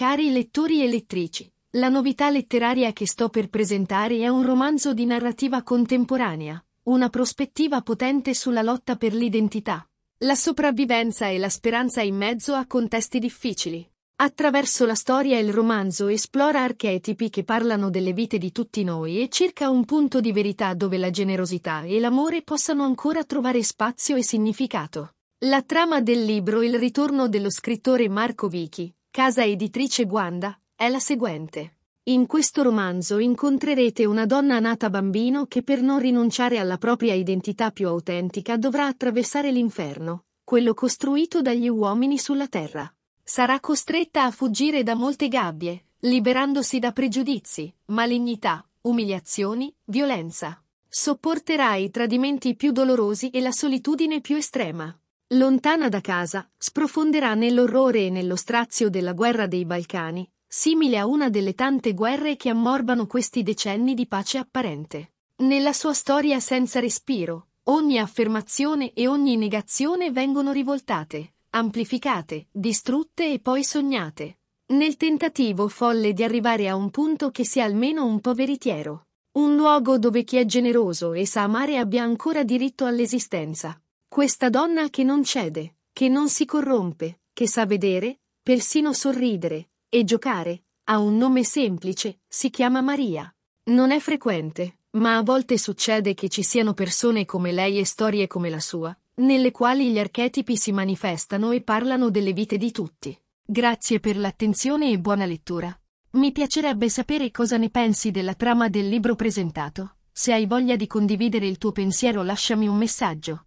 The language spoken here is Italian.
Cari lettori e lettrici, la novità letteraria che sto per presentare è un romanzo di narrativa contemporanea, una prospettiva potente sulla lotta per l'identità, la sopravvivenza e la speranza in mezzo a contesti difficili. Attraverso la storia il romanzo esplora archetipi che parlano delle vite di tutti noi e cerca un punto di verità dove la generosità e l'amore possano ancora trovare spazio e significato. La trama del libro Il ritorno dello scrittore Marco Vichi, casa editrice Guanda, è la seguente. In questo romanzo incontrerete una donna nata bambino che per non rinunciare alla propria identità più autentica dovrà attraversare l'inferno, quello costruito dagli uomini sulla terra. Sarà costretta a fuggire da molte gabbie, liberandosi da pregiudizi, malignità, umiliazioni, violenza. Sopporterà i tradimenti più dolorosi e la solitudine più estrema. Lontana da casa, sprofonderà nell'orrore e nello strazio della guerra dei Balcani, simile a una delle tante guerre che ammorbano questi decenni di pace apparente. Nella sua storia senza respiro, ogni affermazione e ogni negazione vengono rivoltate, amplificate, distrutte e poi sognate, nel tentativo folle di arrivare a un punto che sia almeno un po' veritiero. Un luogo dove chi è generoso e sa amare abbia ancora diritto all'esistenza, questa donna che non cede, che non si corrompe, che sa vedere, persino sorridere, e giocare, ha un nome semplice, si chiama Maria. Non è frequente, ma a volte succede che ci siano persone come lei e storie come la sua, nelle quali gli archetipi si manifestano e parlano delle vite di tutti. Grazie per l'attenzione e buona lettura. Mi piacerebbe sapere cosa ne pensi della trama del libro presentato. Se hai voglia di condividere il tuo pensiero lasciami un messaggio.